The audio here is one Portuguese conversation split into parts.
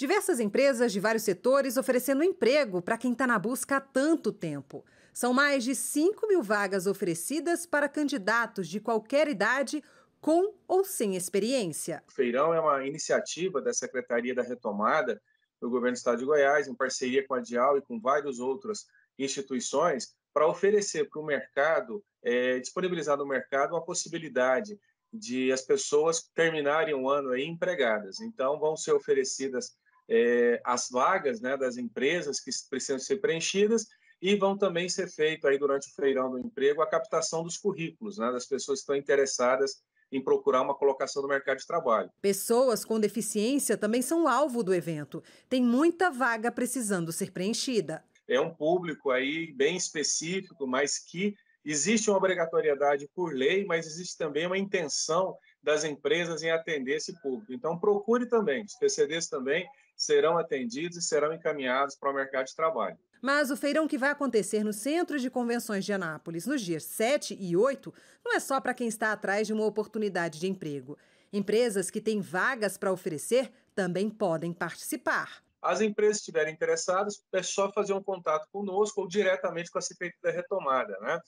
Diversas empresas de vários setores oferecendo emprego para quem está na busca há tanto tempo. São mais de 5 mil vagas oferecidas para candidatos de qualquer idade, com ou sem experiência. O Feirão é uma iniciativa da Secretaria da Retomada do Governo do Estado de Goiás, em parceria com a DIAL e com várias outras instituições, para oferecer para o mercado, é, disponibilizar no mercado a possibilidade de as pessoas terminarem o ano aí empregadas. Então, vão ser oferecidas é, as vagas né, das empresas que precisam ser preenchidas e vão também ser feito aí durante o feirão do emprego a captação dos currículos né, das pessoas que estão interessadas em procurar uma colocação no mercado de trabalho. Pessoas com deficiência também são alvo do evento. Tem muita vaga precisando ser preenchida. É um público aí bem específico, mas que Existe uma obrigatoriedade por lei, mas existe também uma intenção das empresas em atender esse público. Então, procure também, os PCDs também serão atendidos e serão encaminhados para o mercado de trabalho. Mas o feirão que vai acontecer no Centro de Convenções de Anápolis nos dias 7 e 8 não é só para quem está atrás de uma oportunidade de emprego. Empresas que têm vagas para oferecer também podem participar. As empresas que estiverem interessadas, é só fazer um contato conosco ou diretamente com a Secretaria da Retomada. Né?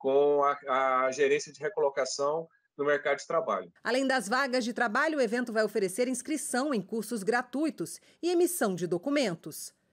com a, a gerência de recolocação no mercado de trabalho. Além das vagas de trabalho, o evento vai oferecer inscrição em cursos gratuitos e emissão de documentos.